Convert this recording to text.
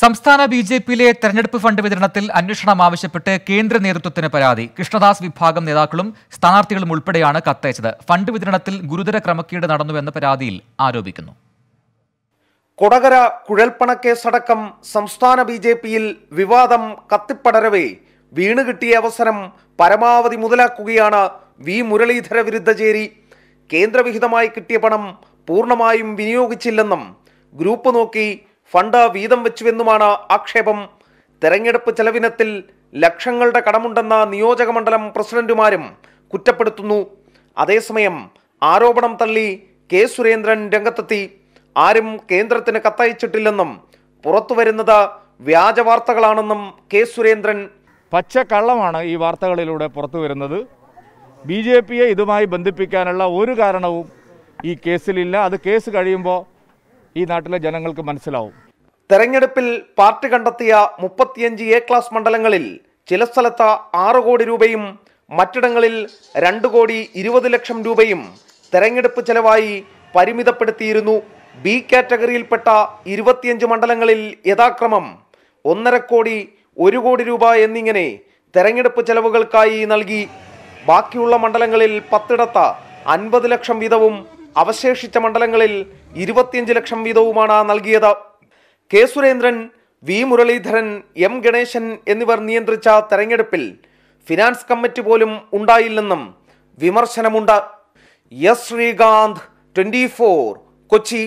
സംസ്ഥാന B J പിയിലെ തെരഞ്ഞെടുപ്പ് ഫണ്ട് വിതരണത്തിൽ അന്വേഷണം ആവശ്യപ്പെട്ട് കേന്ദ്ര നേതൃത്വത്തിന് പരാതി കൃഷ്ണദാസ് വിഭാഗം നേതാക്കളും സ്ഥാനാർത്ഥികളും ഉൾപ്പെടെയാണ് കത്തയച്ചത് ഫണ്ട് വിതരണത്തിൽ ഗുരുതര ക്രമക്കേട് നടന്നുവെന്ന പരാതിയിൽ ആരോപിക്കുന്നു കൊടകര കുഴൽപ്പണക്കേസടക്കം സംസ്ഥാന ബി ജെ പിയിൽ വിവാദം കത്തിപ്പടരവേ വീണ് കിട്ടിയ അവസരം പരമാവധി മുതലാക്കുകയാണ് വി മുരളീധര വിരുദ്ധചേരി കേന്ദ്രവിഹിതമായി കിട്ടിയ പണം പൂർണ്ണമായും വിനിയോഗിച്ചില്ലെന്നും ഗ്രൂപ്പ് നോക്കി ഫണ്ട് വീതം വെച്ചുവെന്നുമാണ് ആക്ഷേപം തെരഞ്ഞെടുപ്പ് ചെലവിനത്തിൽ ലക്ഷങ്ങളുടെ കടമുണ്ടെന്ന നിയോജക മണ്ഡലം പ്രസിഡന്റുമാരും കുറ്റപ്പെടുത്തുന്നു അതേസമയം ആരോപണം തള്ളി കെ സുരേന്ദ്രൻ രംഗത്തെത്തി ആരും കേന്ദ്രത്തിന് കത്തയച്ചിട്ടില്ലെന്നും പുറത്തു വരുന്നത് വ്യാജ വാർത്തകളാണെന്നും കെ സുരേന്ദ്രൻ പച്ച കള്ളമാണ് ഈ വാർത്തകളിലൂടെ പുറത്തു വരുന്നത് ബി ജെ പിയെ ഇതുമായി ബന്ധിപ്പിക്കാനുള്ള ഒരു കാരണവും ഈ കേസിലില്ല അത് കേസ് കഴിയുമ്പോൾ ഈ നാട്ടിലെ ജനങ്ങൾക്ക് മനസ്സിലാവും തെരഞ്ഞെടുപ്പിൽ പാർട്ടി കണ്ടെത്തിയ മുപ്പത്തിയഞ്ച് എ ക്ലാസ് മണ്ഡലങ്ങളിൽ ചില സ്ഥലത്ത് ആറ് കോടി രൂപയും മറ്റിടങ്ങളിൽ രണ്ട് കോടി ഇരുപത് ലക്ഷം രൂപയും തെരഞ്ഞെടുപ്പ് ചെലവായി പരിമിതപ്പെടുത്തിയിരുന്നു ബി കാറ്റഗറിയിൽപ്പെട്ട ഇരുപത്തിയഞ്ച് മണ്ഡലങ്ങളിൽ യഥാക്രമം ഒന്നര കോടി ഒരു കോടി രൂപ എന്നിങ്ങനെ തെരഞ്ഞെടുപ്പ് ചെലവുകൾക്കായി നൽകി ബാക്കിയുള്ള മണ്ഡലങ്ങളിൽ പത്തിടത്ത അൻപത് ലക്ഷം വീതവും അവശേഷിച്ച മണ്ഡലങ്ങളിൽ ഇരുപത്തിയഞ്ച് ലക്ഷം വീതവുമാണ് നൽകിയത് K Surendran V Muraleedharan M Ganesan എന്നിവർ നിയന്ത്രിച്ച തെരഞ്ഞെടുപ്പിൽ ഫിനാൻസ് കമ്മിറ്റി പോലും ഉണ്ടായില്ലെന്നും വിമർശനമുണ്ട് എസ് ശ്രീകാന്ത് ട്വൻ്റി കൊച്ചി